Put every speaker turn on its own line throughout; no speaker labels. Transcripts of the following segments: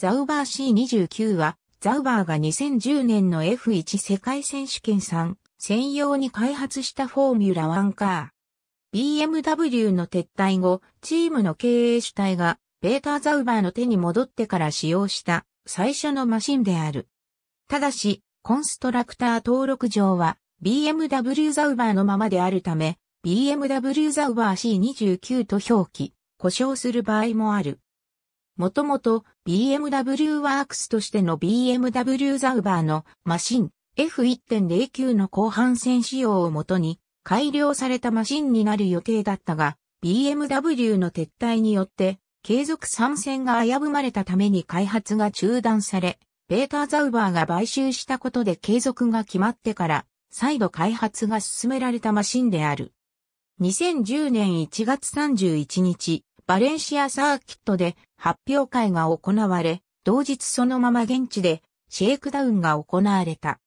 ザウバー C29 は、ザウバーが2010年の F1 世界選手権3専用に開発したフォーミュラ1カー。BMW の撤退後、チームの経営主体が、ベーターザウバーの手に戻ってから使用した最初のマシンである。ただし、コンストラクター登録上は BMW ザウバーのままであるため、BMW ザウバー C29 と表記、故障する場合もある。もともと BMW ワークスとしての BMW ザウバーのマシン F1.09 の後半戦仕様をもとに改良されたマシンになる予定だったが、BMW の撤退によって継続参戦が危ぶまれたために開発が中断され、ベーターザウバーが買収したことで継続が決まってから、再度開発が進められたマシンである。2010年1月31日、バレンシアサーキットで発表会が行われ、同日そのまま現地でシェイクダウンが行われた。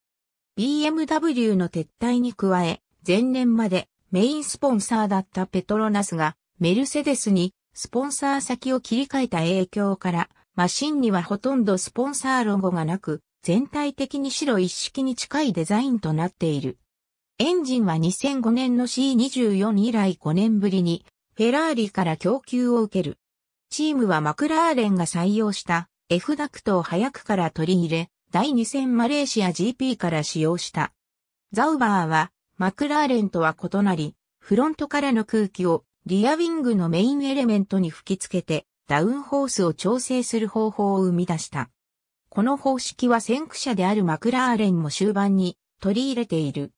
BMW の撤退に加え、前年までメインスポンサーだったペトロナスがメルセデスにスポンサー先を切り替えた影響から、マシンにはほとんどスポンサーロゴがなく、全体的に白一式に近いデザインとなっている。エンジンは2005年の C24 以来5年ぶりにフェラーリから供給を受ける。チームはマクラーレンが採用した F ダクトを早くから取り入れ、第2戦マレーシア GP から使用した。ザウバーはマクラーレンとは異なり、フロントからの空気をリアウィングのメインエレメントに吹き付けてダウンホースを調整する方法を生み出した。この方式は先駆者であるマクラーレンも終盤に取り入れている。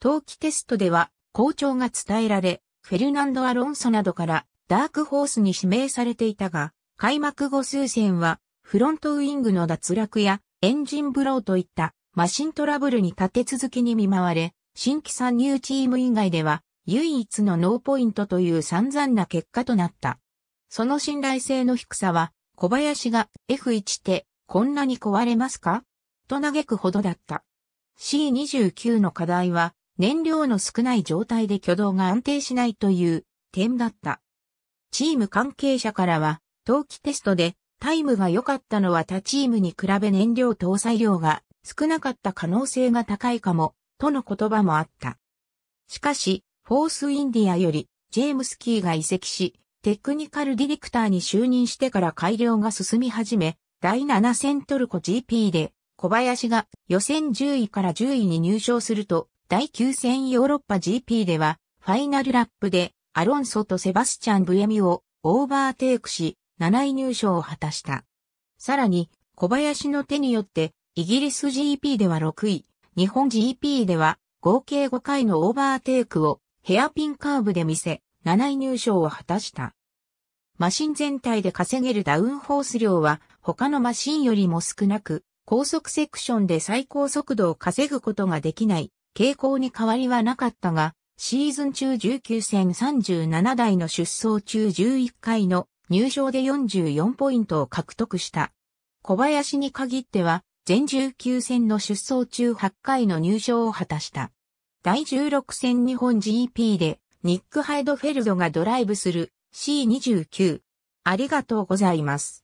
冬季テストでは好調が伝えられ、フェルナンド・アロンソなどからダークホースに指名されていたが、開幕後数戦はフロントウィングの脱落やエンジンブローといったマシントラブルに立て続けに見舞われ、新規参入チーム以外では唯一のノーポイントという散々な結果となった。その信頼性の低さは小林が F1 ってこんなに壊れますかと嘆くほどだった。C29 の課題は燃料の少ない状態で挙動が安定しないという点だった。チーム関係者からは、冬季テストでタイムが良かったのは他チームに比べ燃料搭載量が少なかった可能性が高いかも、との言葉もあった。しかし、フォースインディアより、ジェームス・キーが移籍し、テクニカルディレクターに就任してから改良が進み始め、第7戦トルコ GP で、小林が予選10位から10位に入賞すると、第9戦ヨーロッパ GP では、ファイナルラップで、アロンソとセバスチャン・ブエミをオーバーテイクし、7位入賞を果たした。さらに、小林の手によって、イギリス GP では6位、日本 GP では合計5回のオーバーテイクをヘアピンカーブで見せ、7位入賞を果たした。マシン全体で稼げるダウンホース量は他のマシンよりも少なく、高速セクションで最高速度を稼ぐことができない傾向に変わりはなかったが、シーズン中19戦37台の出走中11回の入賞で44ポイントを獲得した。小林に限っては、全19戦の出走中8回の入賞を果たした。第16戦日本 GP で、ニック・ハイドフェルドがドライブする C29。ありがとうございます。